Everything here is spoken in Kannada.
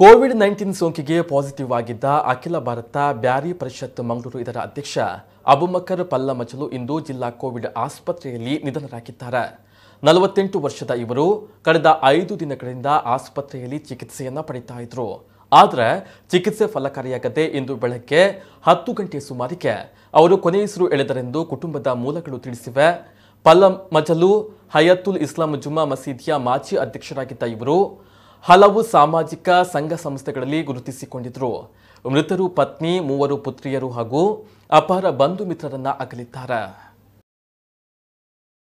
ಕೋವಿಡ್ ನೈನ್ಟೀನ್ ಸೋಂಕಿಗೆ ಪಾಸಿಟಿವ್ ಆಗಿದ್ದ ಅಖಿಲ ಭಾರತ ಬ್ಯಾರಿ ಪರಿಷತ್ ಮಂಗಳೂರು ಇದರ ಅಧ್ಯಕ್ಷ ಅಬುಮಕರ್ ಪಲ್ಲಮಜಲು ಇಂದು ಜಿಲ್ಲಾ ಕೋವಿಡ್ ಆಸ್ಪತ್ರೆಯಲ್ಲಿ ನಿಧನರಾಗಿದ್ದಾರೆ ನಲವತ್ತೆಂಟು ವರ್ಷದ ಇವರು ಕಳೆದ ಐದು ದಿನಗಳಿಂದ ಆಸ್ಪತ್ರೆಯಲ್ಲಿ ಚಿಕಿತ್ಸೆಯನ್ನು ಪಡೀತಾ ಇದ್ರು ಆದರೆ ಚಿಕಿತ್ಸೆ ಫಲಕಾರಿಯಾಗದೆ ಇಂದು ಬೆಳಗ್ಗೆ ಹತ್ತು ಗಂಟೆ ಸುಮಾರಿಗೆ ಅವರು ಕೊನೆಯುಸಿರು ಎಳೆದರೆಂದು ಕುಟುಂಬದ ಮೂಲಗಳು ತಿಳಿಸಿವೆ ಪಲ್ಲಮಜಲು ಹಯತ್ತುಲ್ ಇಸ್ಲಾಂ ಜುಮ್ಮಾ ಮಸೀದಿಯ ಮಾಜಿ ಅಧ್ಯಕ್ಷರಾಗಿದ್ದ ಇವರು ಹಲವು ಸಾಮಾಜಿಕ ಸಂಘ ಸಂಸ್ಥೆಗಳಲ್ಲಿ ಗುರುತಿಸಿಕೊಂಡಿದ್ದರು ಮೃತರು ಪತ್ನಿ ಮೂವರು ಪುತ್ರಿಯರು ಹಾಗೂ ಅಪಾರ ಬಂಧು ಮಿತ್ರರನ್ನ ಅಗಲಿದ್ದಾರೆ